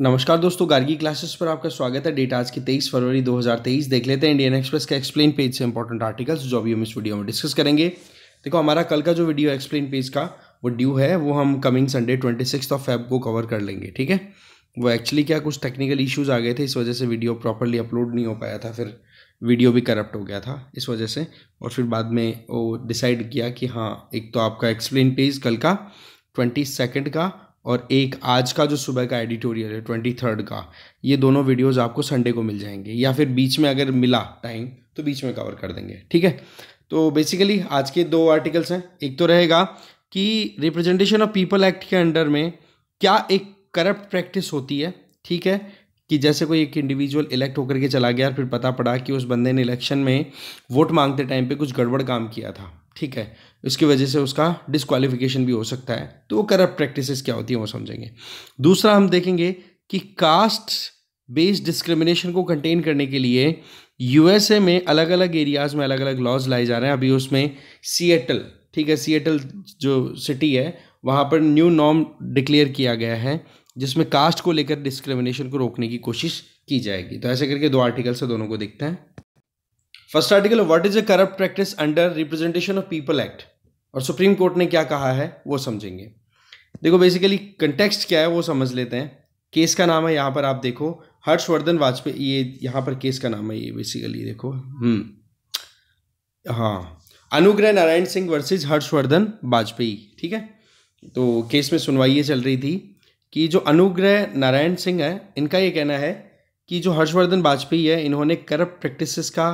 नमस्कार दोस्तों गार्गी क्लासेस पर आपका स्वागत है डेट आज की 23 फरवरी 2023 देख लेते हैं इंडियन एक्सप्रेस के एक्सप्लेन पेज से इंपॉर्टेंट आर्टिकल्स जो अभी हम इस वीडियो में डिस्कस करेंगे देखो हमारा कल का जो वीडियो एक्सप्लेन पेज का वो ड्यू है वो हम coming Sunday twenty six of Feb को कवर कर लेंगे ठीक है वो एक्चुअली क्या कुछ टेक्निकल इश्यूज आ गए थे इस वजह से वीडियो प्रॉपरली अपलोड नहीं हो पाया था फिर वीडियो भी करप्ट हो गया था इस वजह से और फिर बाद में वो डिसाइड किया कि हाँ एक तो आपका एक्सप्लेन पेज कल का ट्वेंटी सेकेंड का और एक आज का जो सुबह का एडिटोरियल है ट्वेंटी थर्ड का ये दोनों वीडियोस आपको संडे को मिल जाएंगे या फिर बीच में अगर मिला टाइम तो बीच में कवर कर देंगे ठीक है तो बेसिकली आज के दो आर्टिकल्स हैं एक तो रहेगा कि रिप्रेजेंटेशन ऑफ पीपल एक्ट के अंडर में क्या एक करप्ट प्रैक्टिस होती है ठीक है कि जैसे कोई एक इंडिविजुअल इलेक्ट होकर के चला गया फिर पता पड़ा कि उस बंदे ने इलेक्शन में वोट मांगते टाइम पे कुछ गड़बड़ काम किया था ठीक है इसकी वजह से उसका डिस्कालिफिकेशन भी हो सकता है तो वो करप्ट प्रैक्टिसेस क्या होती हैं वो समझेंगे दूसरा हम देखेंगे कि कास्ट बेस्ड डिस्क्रिमिनेशन को कंटेन करने के लिए यूएसए में अलग अलग एरियाज़ में अलग अलग लॉज लाए जा रहे हैं अभी उसमें सीएटल ठीक है सीएटल जो सिटी है वहाँ पर न्यू नॉर्म डिक्लेयर किया गया है जिसमें कास्ट को लेकर डिस्क्रिमिनेशन को रोकने की कोशिश की जाएगी तो ऐसे करके दो आर्टिकल से दोनों को देखते हैं first article what is a corrupt practice under representation of people act और सुप्रीम कोर्ट ने क्या कहा है वो समझेंगे देखो बेसिकली कंटेक्स्ट क्या है वो समझ लेते हैं केस का नाम है यहाँ पर आप देखो हर्षवर्धन वाजपेयी ये यहाँ पर केस का नाम है ये बेसिकली देखो हम्म हाँ अनुग्रह नारायण सिंह वर्सेज हर्षवर्धन वाजपेयी ठीक है तो केस में सुनवाई ये चल रही थी कि जो अनुग्रह नारायण सिंह है इनका ये कहना है कि जो हर्षवर्धन वाजपेयी है इन्होंने करप्ट प्रैक्टिसेस का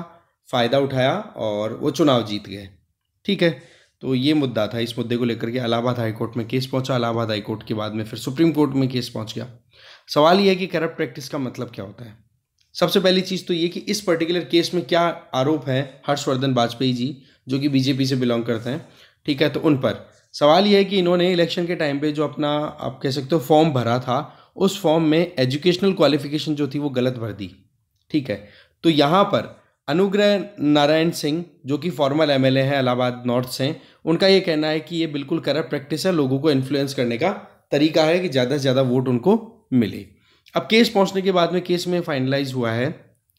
फ़ायदा उठाया और वो चुनाव जीत गए ठीक है तो ये मुद्दा था इस मुद्दे को लेकर के इलाहाबाद हाईकोर्ट में केस पहुंचा इलाहाबाद हाईकोर्ट के बाद में फिर सुप्रीम कोर्ट में केस पहुंच गया सवाल ये है कि करप्ट प्रैक्टिस का मतलब क्या होता है सबसे पहली चीज़ तो ये कि इस पर्टिकुलर केस में क्या आरोप है हर्षवर्धन वाजपेयी जी जो कि बीजेपी से बिलोंग करते हैं ठीक है तो उन पर सवाल यह है कि इन्होंने इलेक्शन के टाइम पे जो अपना आप कह सकते हो फॉर्म भरा था उस फॉर्म में एजुकेशनल क्वालिफिकेशन जो थी वो गलत भर दी ठीक है तो यहाँ पर अनुग्रह नारायण सिंह जो कि फॉर्मल एमएलए हैं इलाहाबाद नॉर्थ से उनका ये कहना है कि ये बिल्कुल करप्ट प्रैक्टिस है लोगों को इन्फ्लुएंस करने का तरीका है कि ज़्यादा से ज़्यादा वोट उनको मिले अब केस पहुंचने के बाद में केस में फाइनलाइज हुआ है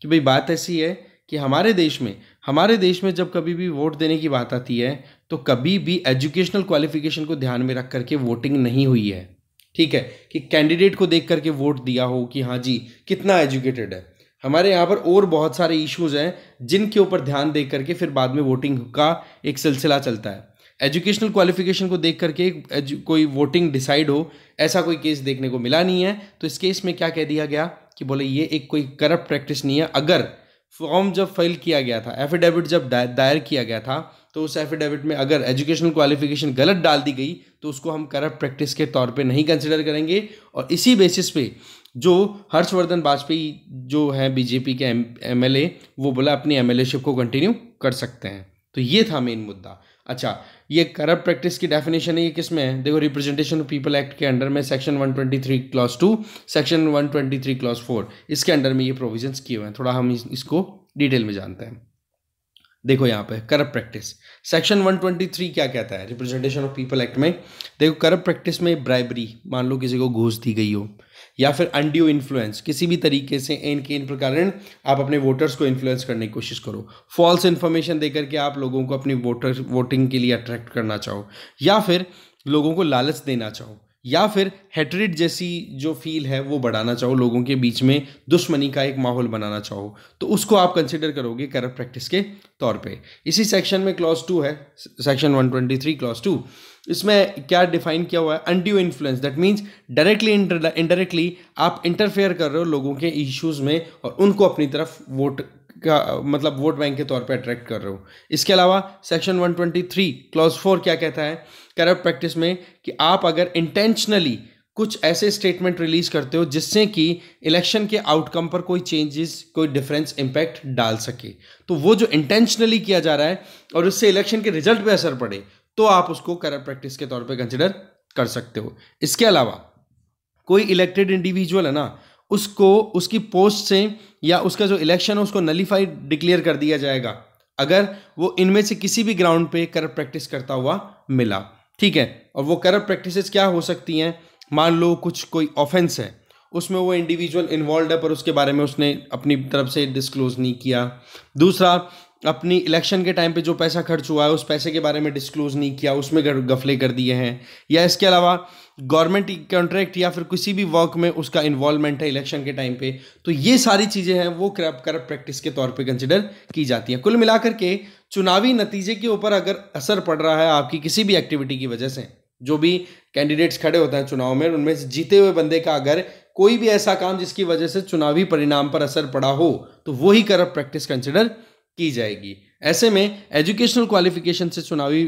कि भाई बात ऐसी है कि हमारे देश में हमारे देश में जब कभी भी वोट देने की बात आती है तो कभी भी एजुकेशनल क्वालिफिकेशन को ध्यान में रख करके वोटिंग नहीं हुई है ठीक है कि कैंडिडेट को देख करके वोट दिया हो कि हाँ जी कितना एजुकेटेड है हमारे यहाँ पर और बहुत सारे इश्यूज़ हैं जिनके ऊपर ध्यान दे करके फिर बाद में वोटिंग का एक सिलसिला चलता है एजुकेशनल क्वालिफिकेशन को देख करके कोई वोटिंग डिसाइड हो ऐसा कोई केस देखने को मिला नहीं है तो इस केस में क्या कह दिया गया कि बोले ये एक कोई करप्ट प्रैक्टिस नहीं है अगर फॉर्म जब फाइल किया गया था एफिडेविट जब दायर किया गया था तो उस एफिडेविट में अगर एजुकेशनल क्वालिफिकेशन गलत डाल दी गई तो उसको हम करप्ट प्रैक्टिस के तौर पे नहीं कंसिडर करेंगे और इसी बेसिस पे जो हर्षवर्धन वाजपेयी जो है बीजेपी के एम एल वो बोला अपनी एम को कंटिन्यू कर सकते हैं तो ये था मेन मुद्दा अच्छा ये करप्ट प्रैक्टिस की डेफिनेशन है ये किस में है देखो रिप्रेजेंटेशन ऑफ पीपल एक्ट के अंडर में section 123 clause two section 123 clause four इसके अंडर में ये प्रोविजंस किए हुए हैं थोड़ा हम इसको डिटेल में जानते हैं देखो यहाँ पे करप्ट प्रैक्टिस सेक्शन 123 क्या कहता है रिप्रेजेंटेशन ऑफ पीपल एक्ट में देखो करप्ट प्रैक्टिस में ब्राइबरी मान लो किसी को घूस दी गई हो या फिर अनड्यू इन्फ्लुएंस किसी भी तरीके से इनके इन प्रकार आप अपने वोटर्स को इन्फ्लुएंस करने की कोशिश करो फॉल्स इन्फॉर्मेशन देकर के आप लोगों को अपनी वोटर वोटिंग के लिए अट्रैक्ट करना चाहो या फिर लोगों को लालच देना चाहो या फिर हेट्रिड जैसी जो फील है वो बढ़ाना चाहो लोगों के बीच में दुश्मनी का एक माहौल बनाना चाहो तो उसको आप कंसिडर करोगे करप्ट प्रैक्टिस के तौर पे इसी सेक्शन में क्लॉज टू है सेक्शन 123 क्लॉज टू इसमें क्या डिफाइन किया हुआ है undue influence that means directly indirectly आप इंटरफेयर कर रहे हो लोगों के इश्यूज़ में और उनको अपनी तरफ वोट का मतलब वोट बैंक के तौर पर अट्रैक्ट कर रहे हो इसके अलावा सेक्शन 123 क्लॉज फोर क्या कहता है करप्ट प्रैक्टिस में कि आप अगर इंटेंशनली कुछ ऐसे स्टेटमेंट रिलीज करते हो जिससे कि इलेक्शन के आउटकम पर कोई चेंजेस कोई डिफरेंस इम्पैक्ट डाल सके तो वो जो इंटेंशनली किया जा रहा है और उससे इलेक्शन के रिजल्ट पे असर पड़े तो आप उसको करप्ट प्रैक्टिस के तौर पे कंसिडर कर सकते हो इसके अलावा कोई इलेक्टेड इंडिविजुअल है ना उसको उसकी पोस्ट से या उसका जो इलेक्शन है उसको नलीफाइड डिक्लेयर कर दिया जाएगा अगर वो इनमें से किसी भी ग्राउंड पे करप्ट प्रैक्टिस करता हुआ मिला ठीक है और वो करप्ट प्रैक्टिसेस क्या हो सकती हैं मान लो कुछ कोई ऑफेंस है उसमें वो इंडिविजुअल इन्वॉल्व है पर उसके बारे में उसने अपनी तरफ से डिस्क्लोज नहीं किया दूसरा अपनी इलेक्शन के टाइम पे जो पैसा खर्च हुआ है उस पैसे के बारे में डिस्क्लोज नहीं किया उसमें गफले कर दिए हैं या इसके अलावा गवर्नमेंट कॉन्ट्रैक्ट या फिर किसी भी वर्क में उसका इन्वॉल्वमेंट है इलेक्शन के टाइम पे तो ये सारी चीज़ें हैं वो करप करप प्रैक्टिस के तौर पे कंसिडर की जाती हैं कुल मिलाकर के चुनावी नतीजे के ऊपर अगर असर पड़ रहा है आपकी किसी भी एक्टिविटी की वजह से जो भी कैंडिडेट्स खड़े होते हैं चुनाव में उनमें से जीते हुए बंदे का अगर कोई भी ऐसा काम जिसकी वजह से चुनावी परिणाम पर असर पड़ा हो तो वही करप प्रैक्टिस कंसिडर की जाएगी ऐसे में एजुकेशनल क्वालिफिकेशन से चुनावी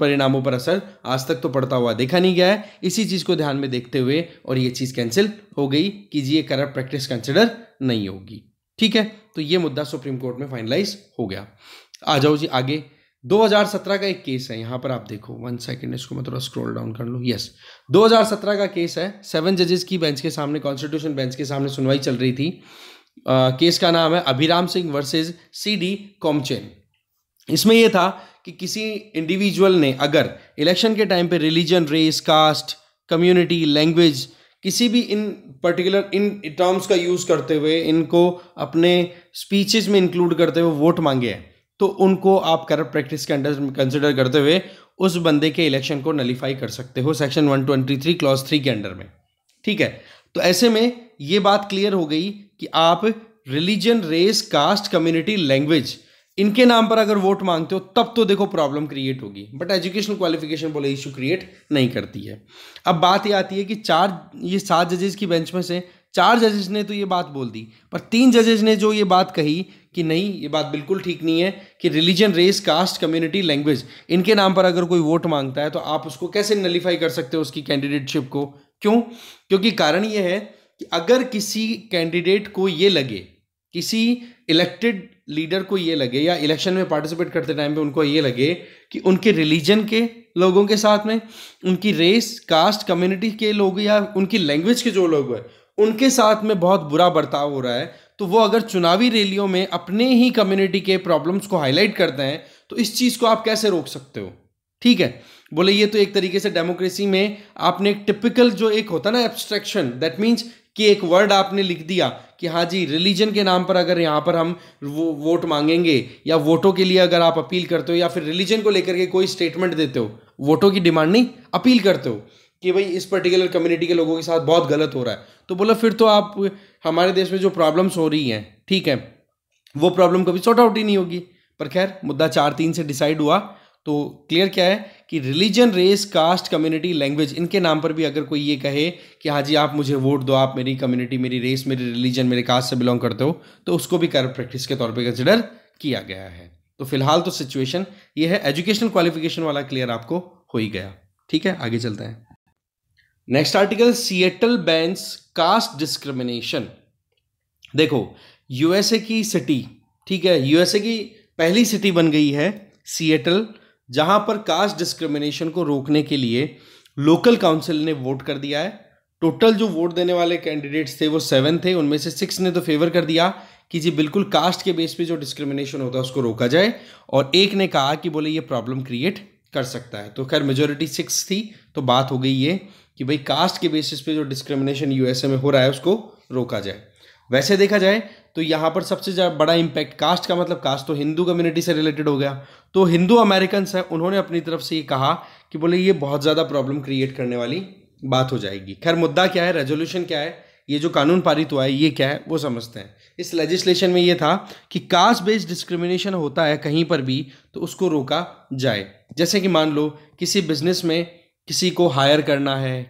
परिणामों पर असर आज तक तो पड़ता हुआ देखा नहीं गया है इसी चीज़ को ध्यान में देखते हुए और ये चीज़ कैंसिल हो गई कि ये करप्ट प्रैक्टिस कंसिडर नहीं होगी ठीक है तो ये मुद्दा सुप्रीम कोर्ट में फाइनलाइज हो गया आ जाओ जी आगे 2017 का एक केस है यहाँ पर आप देखो वन सेकेंड इसको मैं थोड़ा स्क्रॉल डाउन कर लूँ यस 2017 का केस है सेवन जजेस की बेंच के सामने कॉन्स्टिट्यूशन बेंच के सामने सुनवाई चल रही थी केस का नाम है Abhiram Singh versus C D Commachen इसमें यह था कि किसी इंडिविजुअल ने अगर इलेक्शन के टाइम पे religion race caste community language किसी भी इन पर्टिकुलर इन टर्म्स का यूज़ करते हुए इनको अपने स्पीचेस में इंक्लूड करते हुए वोट मांगे हैं तो उनको आप करप्ट प्रैक्टिस के अंडर कंसिडर करते हुए उस बंदे के इलेक्शन को नलीफाई कर सकते हो सेक्शन 123 क्लॉज थ्री के अंडर में ठीक है तो ऐसे में ये बात क्लियर हो गई कि आप religion race caste community language इनके नाम पर अगर वोट मांगते हो तब तो देखो प्रॉब्लम क्रिएट होगी बट एजुकेशनल क्वालिफिकेशन बोले इशू क्रिएट नहीं करती है अब बात ये आती है कि चार ये सात जजेस की बेंच में से चार जजेस ने तो ये बात बोल दी पर तीन जजेस ने जो ये बात कही कि नहीं ये बात बिल्कुल ठीक नहीं है कि religion race caste community language इनके नाम पर अगर कोई वोट मांगता है तो आप उसको कैसे नलीफाई कर सकते हो उसकी कैंडिडेटशिप को क्यों क्योंकि कारण ये है कि अगर किसी कैंडिडेट को ये लगे किसी इलेक्टेड लीडर को ये लगे या इलेक्शन में पार्टिसिपेट करते टाइम पे उनको ये लगे कि उनके रिलीजन के लोगों के साथ में उनकी रेस कास्ट कम्युनिटी के लोग या उनकी लैंग्वेज के जो लोग हैं उनके साथ में बहुत बुरा बर्ताव हो रहा है तो वो अगर चुनावी रैलियों में अपने ही कम्युनिटी के प्रॉब्लम्स को हाईलाइट करते हैं तो इस चीज़ को आप कैसे रोक सकते हो ठीक है बोले ये तो एक तरीके से डेमोक्रेसी में आपने एक टिपिकल जो एक होता है ना एब्स्ट्रैक्शन दैट मीन्स कि एक वर्ड आपने लिख दिया कि हाँ जी रिलीजन के नाम पर अगर यहाँ पर हम वो वोट मांगेंगे या वोटों के लिए अगर आप अपील करते हो या फिर रिलीजन को लेकर के कोई स्टेटमेंट देते हो वोटों की डिमांड नहीं अपील करते हो कि भाई इस पर्टिकुलर कम्युनिटी के लोगों के साथ बहुत गलत हो रहा है तो बोला फिर तो आप हमारे देश में जो प्रॉब्लम्स हो रही हैं ठीक है वो प्रॉब्लम कभी सॉर्ट आउट ही नहीं होगी पर खैर मुद्दा चार तीन से डिसाइड हुआ तो क्लियर क्या है कि religion race caste community language इनके नाम पर भी अगर कोई ये कहे कि हाँ जी आप मुझे वोट दो आप मेरी कम्युनिटी मेरी रेस मेरी रिलीजन मेरे कास्ट से बिलोंग करते हो तो उसको भी कर प्रैक्टिस के तौर पे कंसिडर किया गया है तो फिलहाल तो सिचुएशन ये है एजुकेशनल क्वालिफिकेशन वाला क्लियर आपको हो ही गया ठीक है आगे चलते हैं next article Seattle bans caste discrimination देखो यूएसए की सिटी ठीक है यूएसए की पहली सिटी बन गई है सिएटल जहां पर कास्ट डिस्क्रिमिनेशन को रोकने के लिए लोकल काउंसिल ने वोट कर दिया है टोटल जो वोट देने वाले कैंडिडेट्स थे वो सेवन थे उनमें से सिक्स ने तो फेवर कर दिया कि जी बिल्कुल कास्ट के बेस पे जो डिस्क्रिमिनेशन होता है उसको रोका जाए और एक ने कहा कि बोले ये प्रॉब्लम क्रिएट कर सकता है तो खैर मेजोरिटी सिक्स थी तो बात हो गई ये कि भाई कास्ट के बेसिस पे जो डिस्क्रिमिनेशन यूएसए में हो रहा है उसको रोका जाए वैसे देखा जाए तो यहाँ पर सबसे ज़्यादा बड़ा इम्पैक्ट कास्ट का मतलब कास्ट तो हिंदू कम्युनिटी से रिलेटेड हो गया तो हिंदू अमेरिकन हैं उन्होंने अपनी तरफ से ये कहा कि बोले ये बहुत ज़्यादा प्रॉब्लम क्रिएट करने वाली बात हो जाएगी खैर मुद्दा क्या है रेजोल्यूशन क्या है ये जो कानून पारित हुआ है ये क्या है वो समझते हैं इस लेजिस्लेशन में ये था कि कास्ट बेस्ड डिस्क्रिमिनेशन होता है कहीं पर भी तो उसको रोका जाए जैसे कि मान लो किसी बिजनेस में किसी को हायर करना है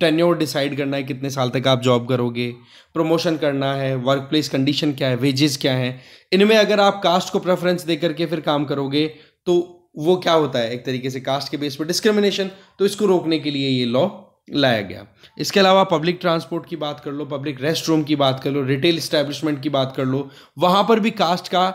टेन्योर डिसाइड करना है कितने साल तक आप जॉब करोगे प्रमोशन करना है वर्क प्लेस कंडीशन क्या है वेजेस क्या है इनमें अगर आप कास्ट को प्रेफरेंस दे करके फिर काम करोगे तो वो क्या होता है एक तरीके से कास्ट के बेस पर डिस्क्रिमिनेशन तो इसको रोकने के लिए ये लॉ लाया गया इसके अलावा पब्लिक ट्रांसपोर्ट की बात कर लो पब्लिक रेस्ट रूम की बात कर लो रिटेल इस्टेब्लिशमेंट की बात कर लो वहाँ पर भी कास्ट का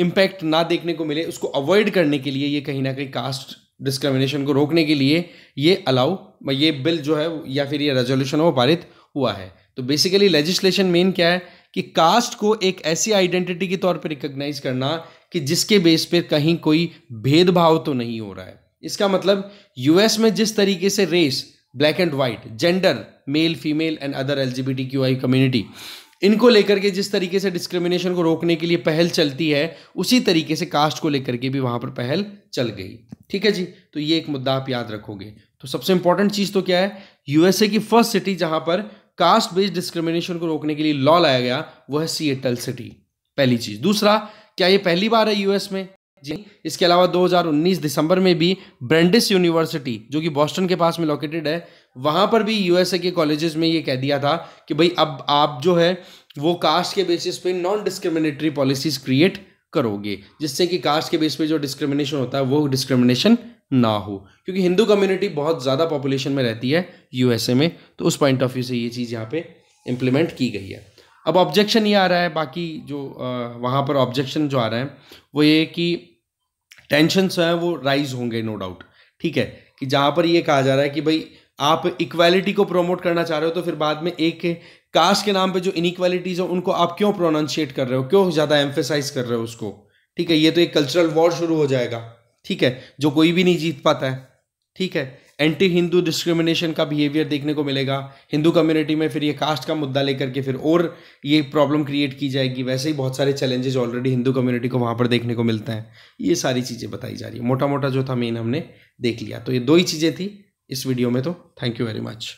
इम्पैक्ट ना देखने को मिले उसको अवॉइड करने के लिए ये कहीं ना कहीं कास्ट डिस्क्रिमिनेशन को रोकने के लिए ये अलाउ ये बिल जो है या फिर ये रेजोल्यूशन वो पारित हुआ है तो बेसिकली लेजिस्लेशन मेन क्या है कि कास्ट को एक ऐसी आइडेंटिटी के तौर पर रिकग्नाइज करना कि जिसके बेस पर कहीं कोई भेदभाव तो नहीं हो रहा है इसका मतलब यूएस में जिस तरीके से race black and white gender male female and other L community इनको लेकर के जिस तरीके से डिस्क्रिमिनेशन को रोकने के लिए पहल चलती है उसी तरीके से कास्ट को लेकर के भी वहां पर पहल चल गई ठीक है जी तो ये एक मुद्दा आप याद रखोगे तो सबसे इंपॉर्टेंट चीज़ तो क्या है यूएसए की फर्स्ट सिटी जहां पर कास्ट बेस्ड डिस्क्रिमिनेशन को रोकने के लिए लॉ लाया गया वह है सीएटल सिटी पहली चीज़ दूसरा क्या यह पहली बार है यूएस में जी इसके अलावा 2019 दिसंबर में भी ब्रेंडिस यूनिवर्सिटी जो कि बॉस्टन के पास में लोकेटेड है वहां पर भी यूएसए के कॉलेजेस में ये कह दिया था कि भाई अब आप जो है वो कास्ट के बेसिस पे नॉन डिस्क्रिमिनेटरी पॉलिसीज क्रिएट करोगे जिससे कि कास्ट के बेस पे जो डिस्क्रिमिनेशन होता है वो डिस्क्रिमिनेशन ना हो क्योंकि हिंदू कम्युनिटी बहुत ज़्यादा पॉपुलेशन में रहती है यूएसए में तो उस पॉइंट ऑफ व्यू से ये चीज़ यहाँ पे इम्प्लीमेंट की गई है अब ऑब्जेक्शन ये आ रहा है बाकी जो वहाँ पर ऑब्जेक्शन जो आ रहा है वो ये कि टेंशन जो है वो राइज होंगे नो डाउट ठीक है कि जहाँ पर ये कहा जा रहा है कि भाई आप इक्वालिटी को प्रमोट करना चाह रहे हो तो फिर बाद में एक कास्ट के नाम पे जो इनक्वालिटीज़ हैं उनको आप क्यों प्रोनाउंशिएट कर रहे हो क्यों ज़्यादा एम्फेसाइज कर रहे हो उसको ठीक है ये तो एक कल्चरल वॉर शुरू हो जाएगा ठीक है जो कोई भी नहीं जीत पाता है ठीक है एंटी हिंदू डिस्क्रिमिनेशन का बिहेवियर देखने को मिलेगा हिंदू कम्युनिटी में फिर ये कास्ट का मुद्दा लेकर के फिर और ये प्रॉब्लम क्रिएट की जाएगी वैसे ही बहुत सारे चैलेंजेस ऑलरेडी हिंदू कम्युनिटी को वहाँ पर देखने को मिलते हैं ये सारी चीज़ें बताई जा रही है मोटा मोटा जो था मेन हमने देख लिया तो ये दो ही चीज़ें थी इस वीडियो में तो थैंक यू वेरी मच